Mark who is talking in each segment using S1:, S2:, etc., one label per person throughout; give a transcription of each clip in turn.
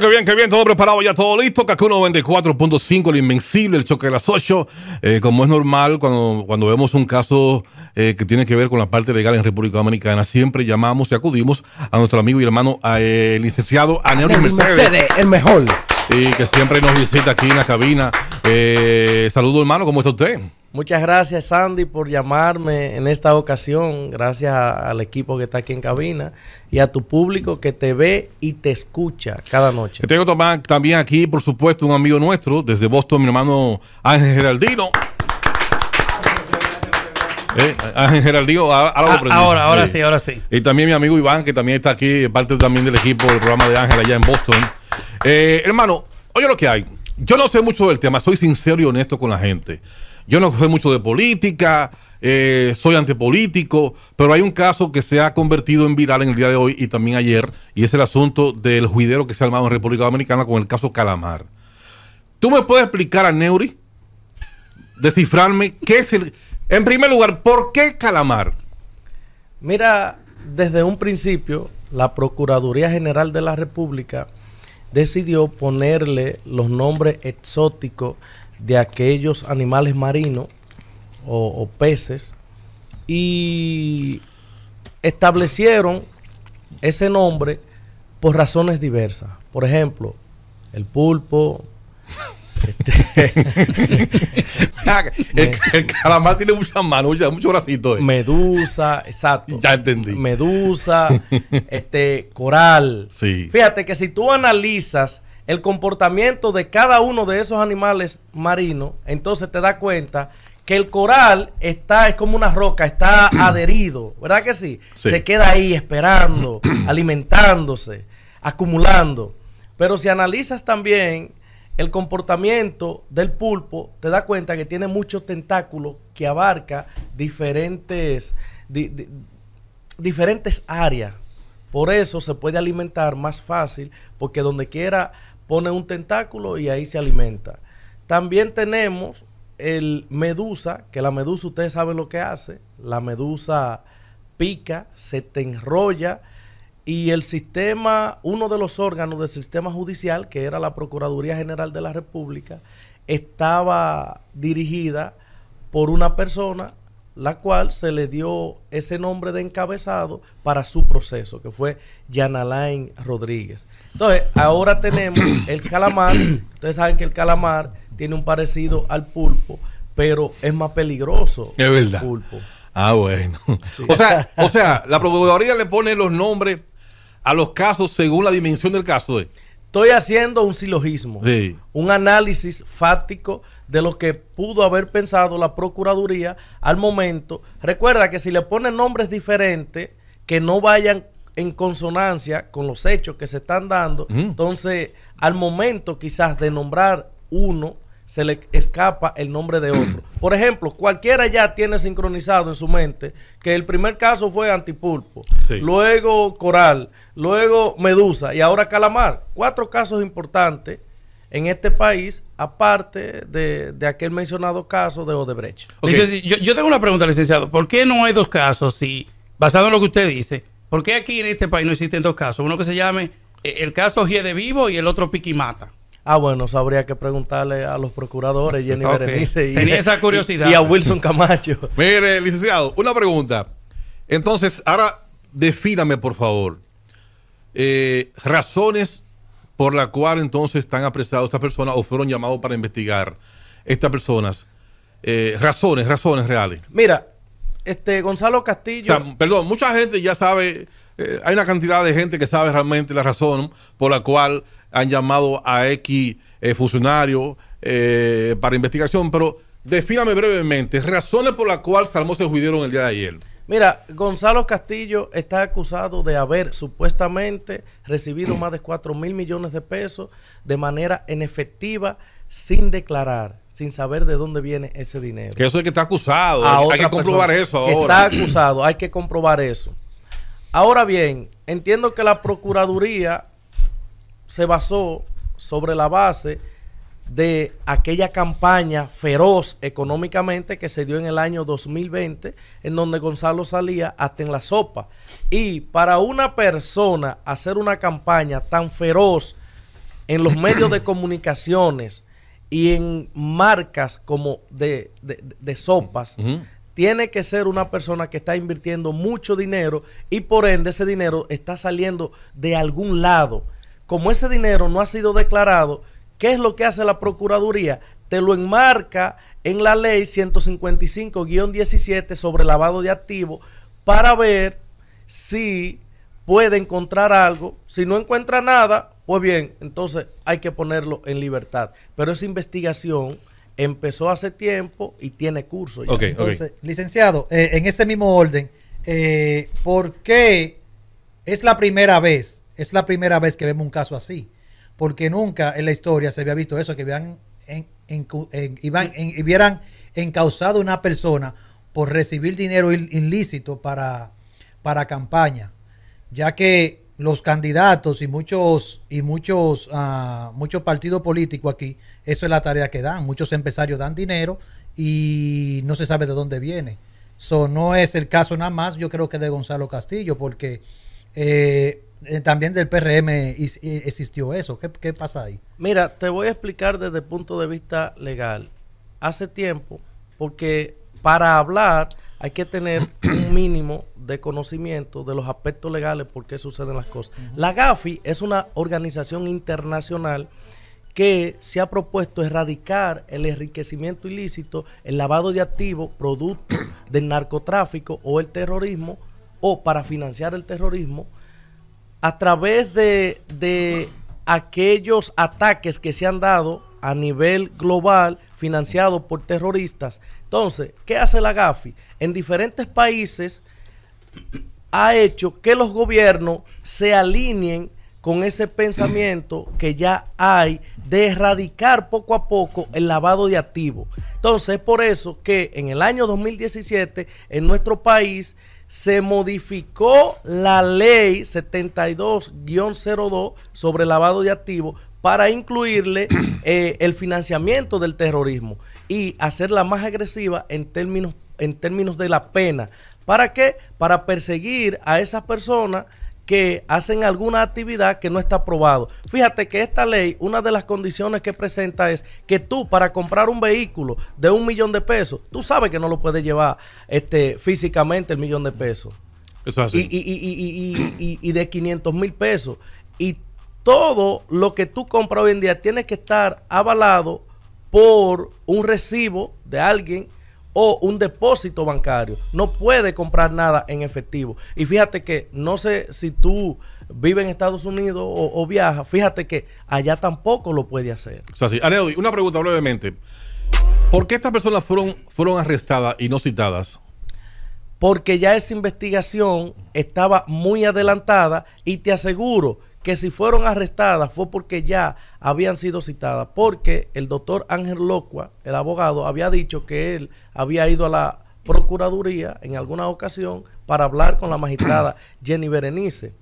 S1: que bien, que bien, todo preparado, ya todo listo. CACU 94.5, el invencible, el choque de las 8. Eh, como es normal, cuando, cuando vemos un caso eh, que tiene que ver con la parte legal en República Dominicana, siempre llamamos y acudimos a nuestro amigo y hermano, eh, el licenciado Aneo Mercedes, El mejor. Y que siempre nos visita aquí en la cabina. saludo, hermano, ¿cómo está usted?
S2: Muchas gracias, Sandy, por llamarme en esta ocasión. Gracias al equipo que está aquí en cabina y a tu público que te ve y te escucha
S1: cada noche. tengo también aquí, por supuesto, un amigo nuestro desde Boston, mi hermano Ángel Geraldino. Eh, Ángel Geraldino, ah, ahora, ahora, ahora sí. ahora sí. Y también mi amigo Iván, que también está aquí, parte también del equipo del programa de Ángel allá en Boston. Eh, hermano, oye lo que hay. Yo no sé mucho del tema, soy sincero y honesto con la gente yo no sé mucho de política, eh, soy antipolítico, pero hay un caso que se ha convertido en viral en el día de hoy y también ayer, y es el asunto del juidero que se ha armado en República Dominicana con el caso Calamar. ¿Tú me puedes explicar a Neuri, descifrarme, qué es el... En primer lugar, ¿por qué Calamar? Mira, desde un principio,
S2: la Procuraduría General de la República decidió ponerle los nombres exóticos de aquellos animales marinos o, peces y establecieron ese nombre por razones diversas. Por ejemplo, el pulpo,
S1: este, el, calamar tiene muchas manos, muchos, bracitos. Eh. Medusa, exacto. Ya entendí. Medusa,
S2: este, coral. Fíjate que si tú analizas el comportamiento de cada uno de esos animales marinos, entonces te das cuenta que el coral está, es como una roca, está adherido, ¿verdad que sí? Se queda ahí esperando, alimentándose, acumulando. Pero si analizas también el comportamiento del pulpo, te das cuenta que tiene muchos tentáculos que abarca diferentes, diferentes áreas. Por eso se puede alimentar más fácil, porque donde quiera pone un tentáculo y ahí se alimenta. También tenemos el medusa, que la medusa ustedes saben lo que hace. La medusa pica, se te enrolla y el sistema, uno de los órganos del sistema judicial, que era la Procuraduría General de la República, estaba dirigida por una persona la cual se le dio ese nombre de encabezado para su proceso, que fue Yanalain Rodríguez. Entonces, ahora tenemos el calamar. Ustedes saben que el calamar tiene un parecido al pulpo, pero es más peligroso
S1: es el pulpo. Ah, bueno. O, sea, o sea, la Procuraduría le pone los nombres a los casos según la dimensión del caso. Eh. Estoy haciendo un silogismo,
S2: un análisis fáctico de lo que pudo haber pensado la Procuraduría al momento. Recuerda que si le ponen nombres diferentes, que no vayan en consonancia con los hechos que se están dando, entonces al momento quizás de nombrar uno, se le escapa el nombre de otro. Por ejemplo, cualquiera ya tiene sincronizado en su mente que el primer caso fue Antipulpo, luego Coral luego Medusa y ahora Calamar. Cuatro casos importantes en este país, aparte de, aquel mencionado caso de Odebrecht.
S3: Yo, tengo una pregunta, licenciado. ¿Por qué no hay dos casos? Si, basado en lo que usted dice, ¿por qué aquí en este país no existen dos casos? Uno que se llame eh, el caso G Vivo y el otro Piquimata. Ah, bueno,
S2: sabría habría que preguntarle a los procuradores, Jenny Berenice y, a Wilson
S1: Camacho. Mire, licenciado, una pregunta. Entonces, ahora defíname, por favor. Eh, razones por la cual entonces están apresados estas personas o fueron llamados para investigar estas personas. Eh, razones, razones reales. Mira, este Gonzalo Castillo. perdón, mucha gente ya sabe, eh, hay una cantidad de gente que sabe realmente la razón por la cual han llamado a X funcionario para investigación, pero defíname brevemente, razones por las cual salmos se juidieron el día de ayer.
S2: Mira, Gonzalo Castillo está acusado de haber supuestamente recibido más de 4 mil millones de pesos de manera en efectiva sin declarar, sin saber de dónde viene ese dinero. Que eso es que está acusado. hay que comprobar eso ahora. Está acusado, hay que comprobar eso. Ahora bien, entiendo que la Procuraduría se basó sobre la base de aquella campaña feroz económicamente que se dio en el año 2020, en donde Gonzalo salía hasta en la sopa. Y para una persona hacer una campaña tan feroz en los medios de comunicaciones y en marcas como de, de, sopas, tiene que ser una persona que está invirtiendo mucho dinero y por ende ese dinero está saliendo de algún lado. Como ese dinero no ha sido declarado, ¿Qué es lo que hace la Procuraduría? Te lo enmarca en la ley 155-17 sobre lavado de activos para ver si puede encontrar algo. Si no encuentra nada, pues bien, entonces hay que ponerlo en libertad. Pero esa investigación empezó hace tiempo y tiene curso.
S4: licenciado, eh, en ese mismo orden, eh, ¿por qué es la primera vez? Es la primera vez que vemos un caso así porque nunca en la historia se había visto eso, que habían en, en, hubieran encausado a una persona por recibir dinero ilícito para, para campaña, ya que los candidatos y muchos y muchos ah, muchos partidos políticos aquí, eso es la tarea que dan, muchos empresarios dan dinero y no se sabe de dónde viene. Eso no es el caso nada más, yo creo que de Gonzalo Castillo, porque eh, eh, también del PRM eh, existió eso. ¿Qué, pasa ahí?
S2: Mira, te voy a explicar desde el punto de vista legal. Hace tiempo, porque para hablar hay que tener un mínimo de conocimiento de los aspectos legales por qué suceden las cosas. La GAFI es una organización internacional que se ha propuesto erradicar el enriquecimiento ilícito, el lavado de activos, producto del narcotráfico o el terrorismo, o para financiar el terrorismo, a través de, aquellos ataques que se han dado a nivel global financiados por terroristas. Entonces, ¿qué hace la GAFI? En diferentes países ha hecho que los gobiernos se alineen con ese pensamiento que ya hay de erradicar poco a poco el lavado de activos. Entonces, es por eso que en el año 2017 en nuestro país se modificó la ley 72-02 sobre lavado de activos para incluirle eh, el financiamiento del terrorismo y hacerla más agresiva en términos, en términos de la pena. ¿Para qué? Para perseguir a esas personas que hacen alguna actividad que no está aprobado. Fíjate que esta ley, una de las condiciones que presenta es que tú para comprar un vehículo de un millón de pesos, tú sabes que no lo puedes llevar este, físicamente el millón de pesos. Eso es Y, y, y, y de 500 mil pesos. Y todo lo que tú compras hoy en día tiene que estar avalado por un recibo de alguien o un depósito bancario. No puede comprar nada en efectivo. Y fíjate que, no sé si tú vives en Estados Unidos o, viajas, fíjate que allá tampoco lo puede hacer.
S1: O una pregunta brevemente. ¿Por qué estas personas fueron, fueron arrestadas y no citadas? Porque ya esa investigación estaba muy adelantada
S2: y te aseguro que si fueron arrestadas fue porque ya habían sido citadas, porque el doctor Ángel Locua, el abogado, había dicho que él había ido a la Procuraduría en alguna ocasión para hablar con la magistrada Jenny Berenice.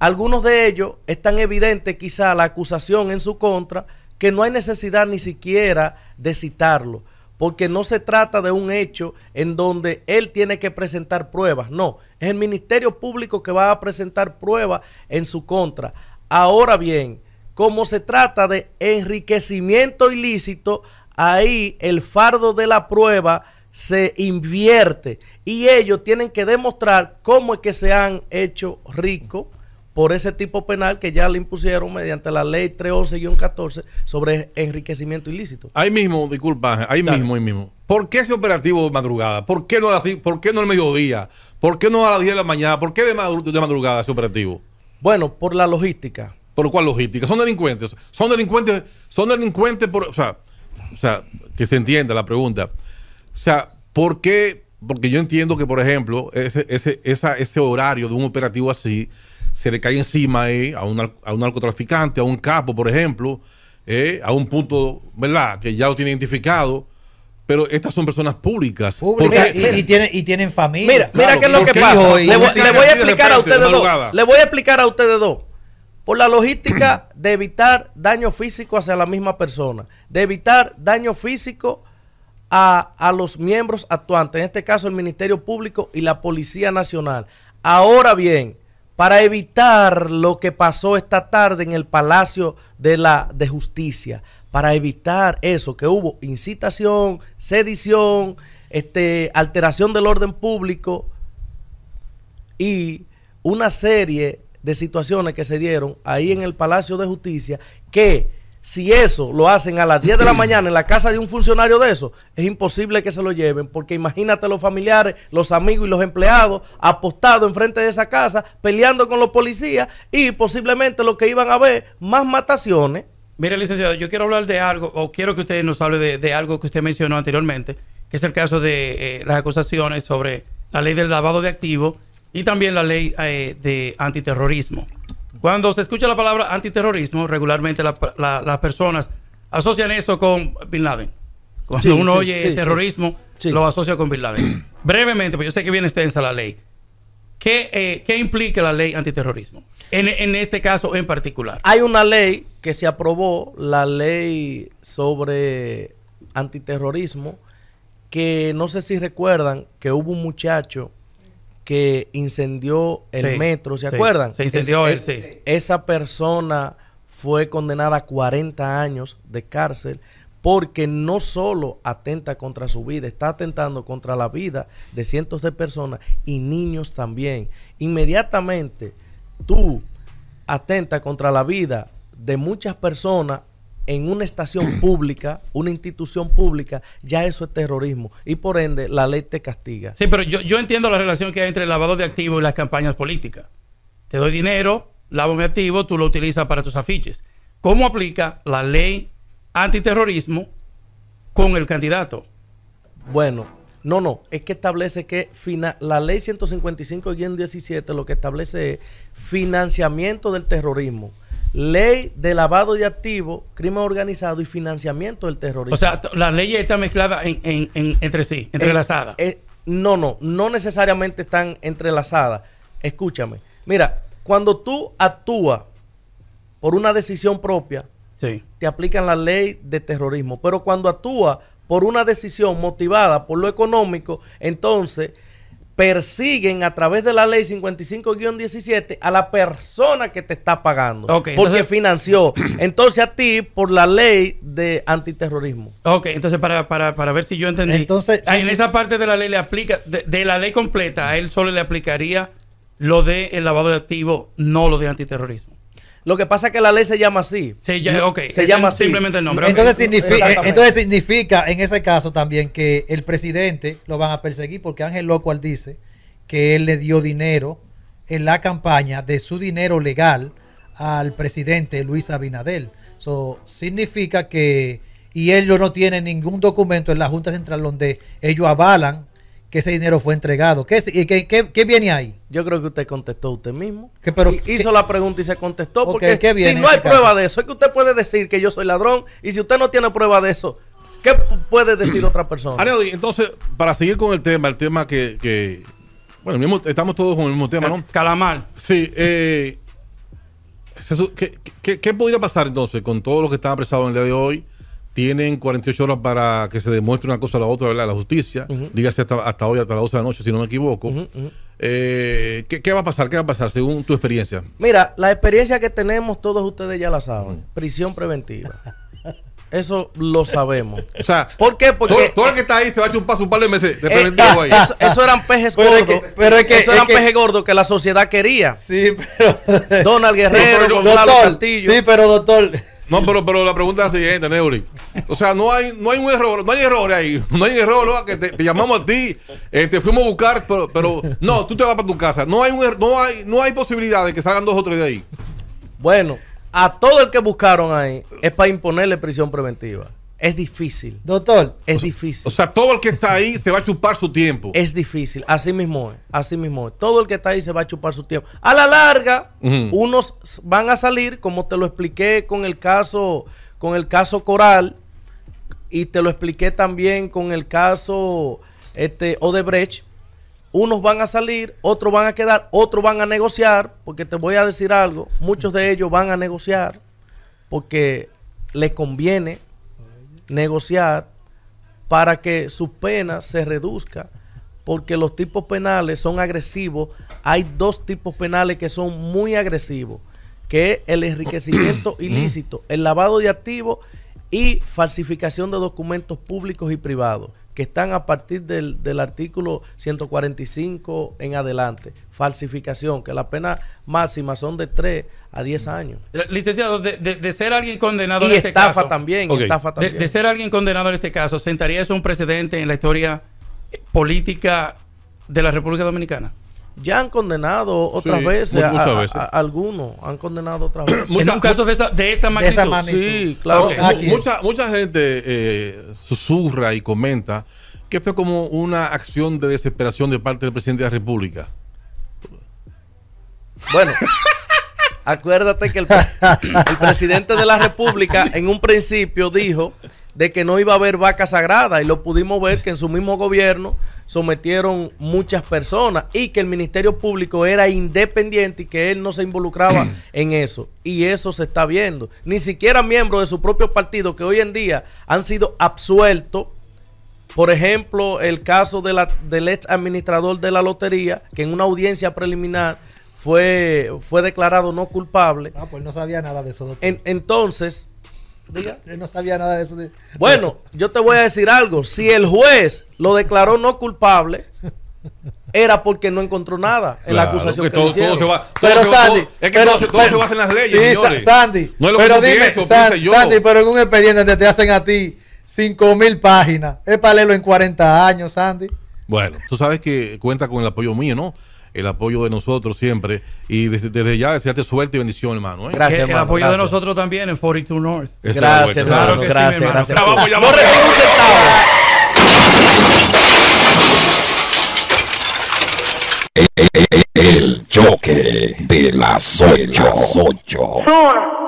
S2: Algunos de ellos es tan evidente quizá la acusación en su contra que no hay necesidad ni siquiera de citarlo porque no se trata de un hecho en donde él tiene que presentar pruebas, no, es el Ministerio Público que va a presentar pruebas en su contra. Ahora bien, como se trata de enriquecimiento ilícito, ahí el fardo de la prueba se invierte y ellos tienen que demostrar cómo es que se han hecho ricos por ese tipo penal que ya le impusieron mediante la ley 311-14 sobre enriquecimiento ilícito.
S1: Ahí mismo, disculpa, ahí mismo, ahí mismo. ¿Por qué ese operativo de madrugada? ¿Por qué no no al mediodía? ¿Por qué no a las 10 de la mañana? ¿Por qué de, de madrugada ese operativo? Bueno, por la logística. ¿Por cuál logística? Son delincuentes. Son delincuentes, son delincuentes por, o sea, o sea, que se entienda la pregunta. O sea, ¿por qué? Porque yo entiendo que, por ejemplo, ese, ese, ese horario de un operativo así se le cae encima a, un, a un narcotraficante, a un capo, por ejemplo, eh, a un punto, ¿verdad?, que ya lo tiene identificado pero estas son personas públicas. y,
S4: tienen,
S2: familia. Mira, mira qué es lo
S1: que pasa. E le, voy a explicar a ustedes dos. Le voy a
S2: explicar a ustedes dos. Por la logística de evitar daño físico hacia la misma persona, de evitar daño físico a, a los miembros actuantes, en este caso el Ministerio Público y la Policía Nacional. Ahora bien, para evitar lo que pasó esta tarde en el Palacio de la de Justicia, para evitar eso que hubo incitación, sedición, este alteración del orden público y una serie de situaciones que se dieron ahí en el Palacio de Justicia que si eso lo hacen a las 10 de la mañana en la casa de un funcionario de eso, es imposible que se lo lleven, porque imagínate los familiares, los amigos y los empleados apostados enfrente de esa casa, peleando con los policías
S3: y posiblemente lo que iban a ver, más mataciones. Mire, licenciado, yo quiero hablar de algo, o quiero que usted nos hable de, algo que usted mencionó anteriormente, que es el caso de eh, las acusaciones sobre la ley del lavado de activos y también la ley eh, de antiterrorismo. Cuando se escucha la palabra antiterrorismo, regularmente las personas asocian eso con Bin Laden.
S1: Cuando uno oye terrorismo,
S3: lo asocia con Bin Laden. Brevemente, porque yo sé que viene extensa la ley. Eh, ¿Qué, implica la ley antiterrorismo? En, en, este caso en particular.
S2: Hay una ley que se aprobó, la ley sobre antiterrorismo, que no sé si recuerdan que hubo un muchacho que incendió el metro, ¿se acuerdan? Se incendió él, sí. Esa persona fue condenada a 40 años de cárcel porque no solo atenta contra su vida, está atentando contra la vida de cientos de personas y niños también. Inmediatamente tú atentas contra la vida de muchas personas, en una estación pública, una institución pública, ya eso es terrorismo. Y por ende, la ley te castiga.
S3: Sí, pero yo, entiendo la relación que hay entre el lavado de activos y las campañas políticas. Te doy dinero, lavo mi activo, tú lo utilizas para tus afiches. ¿Cómo aplica la ley antiterrorismo con el candidato? Bueno, no, no, es
S2: que establece que la ley 155-17 lo que establece es financiamiento del terrorismo ley de lavado de activos, crimen organizado y financiamiento del terrorismo. O sea,
S3: las leyes están mezcladas en, en, entre sí, eh, entrelazadas. Eh,
S2: no, no, no necesariamente están entrelazadas. Escúchame, mira, cuando tú actúas por una decisión propia, sí. te aplican la ley de terrorismo, pero cuando actúas por una decisión motivada por lo económico, entonces persiguen a través de la ley 55-17 a la persona
S3: que te está pagando porque
S2: financió. Entonces a ti por la ley de antiterrorismo.
S3: Ok, entonces para, para, para ver si yo entendí. Entonces, ah, en esa parte de la ley le aplica, de, la ley completa, a él solo le aplicaría lo de el lavado de activos, no lo de antiterrorismo.
S2: Lo que pasa es que la ley se llama así. Sí, Se llama Simplemente el nombre. Entonces, significa,
S4: entonces significa en ese caso también que el presidente lo van a perseguir porque Ángel Locual dice que él le dio dinero en la campaña de su dinero legal al presidente Luis Abinadel. Eso significa que y ellos no tienen ningún documento en la Junta Central donde ellos avalan que ese dinero fue entregado. ¿Qué, qué, qué, viene ahí?
S2: Yo creo que usted contestó usted
S4: mismo. ¿Qué, pero, Hizo la
S2: pregunta y se contestó porque si no hay prueba de eso, es que usted puede decir que yo soy ladrón y si usted no tiene prueba de eso, ¿qué puede decir otra persona?
S1: entonces, para seguir con el tema, el tema que... bueno, estamos todos con el mismo tema, ¿no? Calamar. Sí, eh, ¿qué, qué podría pasar entonces con todos los que están apresados en el día de hoy? tienen 48 horas para que se demuestre una cosa a la otra, ¿verdad? La justicia, dígase hasta, hasta, hoy, hasta las 12 de la noche, si no me equivoco. Eh, ¿qué, va a pasar? ¿Qué va a pasar según tu experiencia?
S2: Mira, la experiencia que tenemos, todos ustedes ya la saben. Prisión preventiva.
S1: Eso lo sabemos. O sea, ¿por qué? Porque todo, el que está ahí se va a chupar su par de meses de eh, preventivo ah, ahí. Eso,
S2: eran pejes gordos. eso eran pejes gordos que la sociedad quería. Sí,
S1: pero. Donald Guerrero, Gonzalo doctor, Sí, pero doctor. No, pero, pero la pregunta es la siguiente, Neuri. O sea, no hay, no hay un error, no hay errores ahí. No hay error, ¿no? que te, llamamos a ti, te este, fuimos a buscar, pero, pero, no, tú te vas para tu casa. No hay, un, er, no, hay, no hay posibilidad de que salgan dos o tres de ahí. Bueno, a todo el que buscaron ahí es para imponerle prisión
S2: preventiva. Es difícil. Doctor. Es difícil. O sea, todo el que está ahí se va a chupar su tiempo. Es difícil. Así mismo es. Así mismo es. Todo el que está ahí se va a chupar su tiempo. A la larga, unos van a salir, como te lo expliqué con el caso, con el caso Coral, y te lo expliqué también con el caso este, Odebrecht. Unos van a salir, otros van a quedar, otros van a negociar, porque te voy a decir algo, muchos de ellos van a negociar porque les conviene negociar para que su pena se reduzca, porque los tipos penales son agresivos. Hay dos tipos penales que son muy agresivos, que es el enriquecimiento ilícito, el lavado de activos y falsificación de documentos públicos y privados que están a partir del, artículo 145 en adelante. Falsificación, que la pena máxima son de 3 a 10 mm. años.
S3: Eh, licenciado, de, ser alguien condenado en este caso. También, Estafa también. de, ser alguien condenado en este caso, ¿sentaría eso un precedente en la historia política de la República Dominicana?
S2: ya han condenado otras veces, a, algunos han condenado otras veces. en un
S3: caso de esta, de
S2: magnitud. Sí, claro. Ah, mucha,
S1: mucha gente eh, susurra y comenta que esto es como una acción de desesperación de parte del presidente de la República. Bueno.
S2: acuérdate que el, el presidente de la República en un principio dijo de que no iba a haber vaca sagrada y lo pudimos ver que en su mismo gobierno sometieron muchas personas y que el Ministerio Público era independiente y que él no se involucraba en eso. Y eso se está viendo. Ni siquiera miembros de su propio partido que hoy en día han sido absueltos. Por ejemplo, el caso de la, del ex administrador de la lotería, que en una audiencia preliminar fue, fue declarado no culpable. Ah, pues no sabía nada de eso. entonces, Diga. no sabía nada de eso. bueno, yo te voy a decir algo. Si el juez lo declaró no culpable, era porque no encontró nada en la acusación que, que se va, pero Sandy, es
S4: que todo, todo se basa en las leyes, sí, Sandy, pero dime, Sandy, pero en un expediente te, te hacen a ti 5 mil páginas. Es para leerlo en 40 años, Sandy.
S1: Bueno, tú sabes que cuenta con el apoyo mío, ¿no? el apoyo de nosotros siempre. Y desde, ya desearte suerte y bendición, hermano. ¿eh? Gracias, El, el apoyo de
S3: nosotros también en 42 North. Gracias, hermano. Claro gracias,
S1: gracias. Hermano. No recibo un
S3: El choque de las
S1: ocho. Las ocho.